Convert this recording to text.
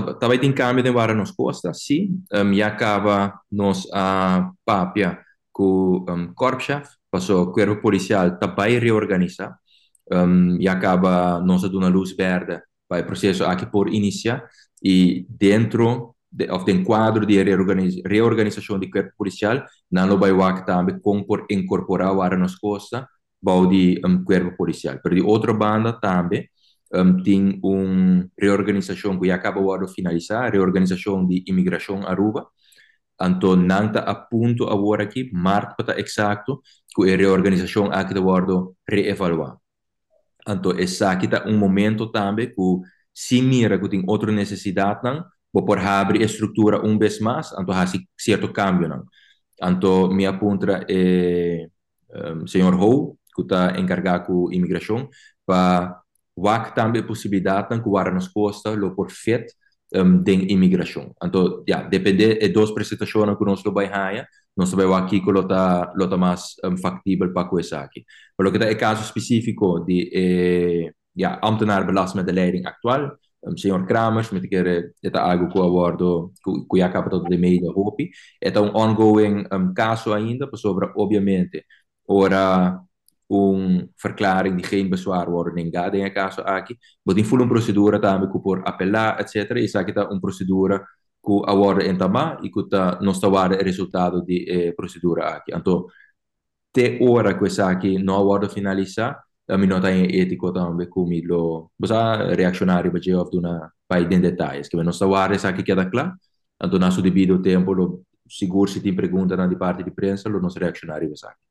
também tem câmbio de vara nas costas, sim. Um, e acaba nos a papia com um, corpo-chefe, passou o corpo policial também reorganiza um, e acaba nos dando uma luz verde para o processo aqui por iniciar e dentro de, quadro de reorganiz, reorganização do corpo policial, não vai o também por incorporar vara nas costas, de um, corpo policial. Para outra banda também, um, tem uma reorganização que acaba agora de finalizar, reorganização de imigração Aruba. Então, não está a ponto agora aqui, março está exato, que a reorganização aqui de agora reevaluar. Então, essa aqui está um momento também que, se mira que tem outra necessidade, não, vou por abrir a estrutura um vez mais, então há certo cambio. Não. Então, me aponta é, eh, um, senhor Hou, que está encarregado com imigração, para Wak também possibilidade que guarda resposta lo por fet um, de imigração. Então, yeah, depende de duas prestações que nós lo vai haia, nós vai aqui que lo tá lo tá mais um, ehm, factível para coisa aqui. Pero que é caso específico de eh, ja, ambtenaar belast met de leiding actual. Um, ehm, senhor Kramers, met keer eh, eta algo que abordo, que já capta todo de meio hopi. Eta um ongoing um, ehm, caso ainda, por sobre obviamente, ora un verklaring die geen bezwaarwording gaat in caso aki. But in full procedure también por apelar, etc. Y sabe que está un procedura ku award en tama y ku ta non sta guarda il risultato di eh, procedura aki. Anto te ora que saki no award finalisa la minota in etico tambe come lo bosa reazionari baje of una in den detalles che non sta guarda saki che da cla anto naso divido tempo lo sicursi ti preguntano di parte di prensa lo non reazionari saki.